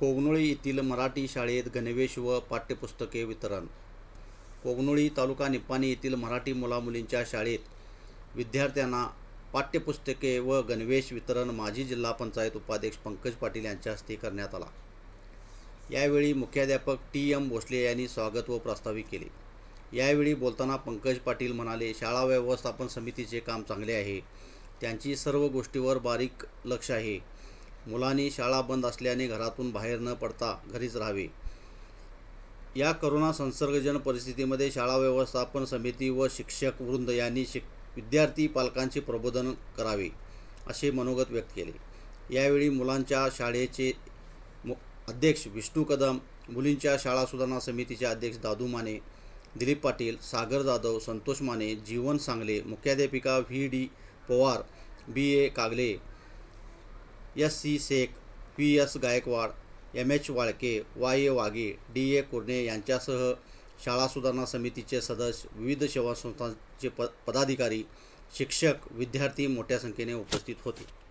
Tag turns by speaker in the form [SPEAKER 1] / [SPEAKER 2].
[SPEAKER 1] कोगनोळी येथील मराठी शाळेत गणवेश व पाठ्यपुस्तके वितरण कोगनोळी तालुका निपाणी येथील मराठी मुलामुलींच्या शाळेत विद्यार्थ्यांना पाठ्यपुस्तके व गणवेश वितरण माजी जिल्हा पंचायत उपाध्यक्ष पंकज पाटील यांच्या हस्ते करण्यात आला यावेळी मुख्याध्यापक टी एम भोसले यांनी स्वागत व प्रस्तावित केले यावेळी बोलताना पंकज पाटील म्हणाले शाळा व्यवस्थापन समितीचे काम चांगले आहे त्यांची सर्व गोष्टीवर बारीक लक्ष आहे मुलांनी शाळा बंद असल्याने घरातून बाहेर न पडता घरीच राहावे या करोना संसर्गजन परिस्थितीमध्ये शाळा व्यवस्थापन समिती व शिक्षक वृंद यांनी शिक विद्यार्थी पालकांचे प्रबोधन करावे असे मनोगत व्यक्त केले यावेळी मुलांच्या शाळेचे मु अध्यक्ष विष्णू कदम मुलींच्या शाळा सुधारणा समितीचे अध्यक्ष दादू माने दिलीप पाटील सागर जाधव संतोष माने जीवन सांगले मुख्याध्यापिका V D Pawar B A Kagle S C Shaikh P S Gaikwad M H Walke Y A Waghe D A Kurne यांच्यासह शाळा सुधारणा समितीचे सदस्य विविध सेवा संस्थांचे प पदाधिकारी शिक्षक विद्यार्थी मोठ्या संख्येने उपस्थित होते